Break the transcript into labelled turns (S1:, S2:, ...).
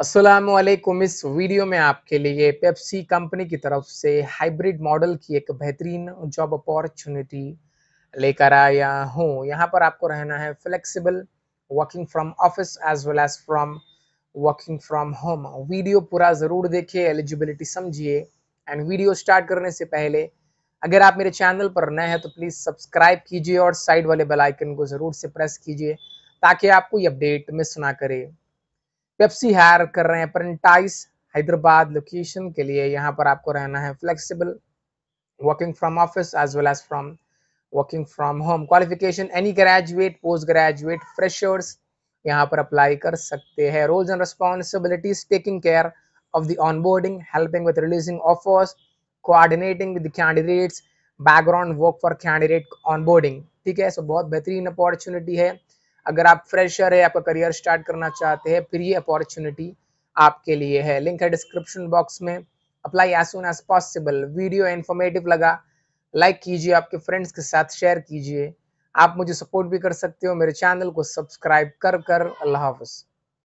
S1: असलम इस वीडियो में आपके लिए पेप्सी कंपनी की तरफ से हाइब्रिड मॉडल की एक बेहतरीन जॉब अपॉर्चुनिटी लेकर आया हूँ यहाँ पर आपको रहना है flexible working from office as well as from working from home video पूरा ज़रूर देखिए एलिजिबिलिटी समझिए एंड वीडियो स्टार्ट करने से पहले अगर आप मेरे चैनल पर नए हैं तो प्लीज़ सब्सक्राइब कीजिए और साइड वाले बेल आइकन को ज़रूर से प्रेस कीजिए ताकि आपको ये अपडेट मिस ना करे पेप्सी हायर कर रहे हैं प्रेंटाइस हैदराबाद लोकेशन के लिए यहाँ पर आपको रहना है flexible working from office as well as from working from home qualification any graduate post graduate freshers यहाँ पर अप्लाई कर सकते हैं roles and responsibilities taking care of the onboarding helping with releasing offers coordinating with candidates background work for candidate onboarding ठीक है सो बहुत बेहतरीन opportunity है अगर आप फ्रेशर है आपका करियर स्टार्ट करना चाहते हैं फिर ये अपॉर्चुनिटी आपके लिए है लिंक है डिस्क्रिप्शन बॉक्स में apply as soon as possible video informative लगा लाइक like कीजिए आपके फ्रेंड्स के साथ शेयर कीजिए आप मुझे सपोर्ट भी कर सकते हो मेरे चैनल को सब्सक्राइब कर कर अल्लाह हाफ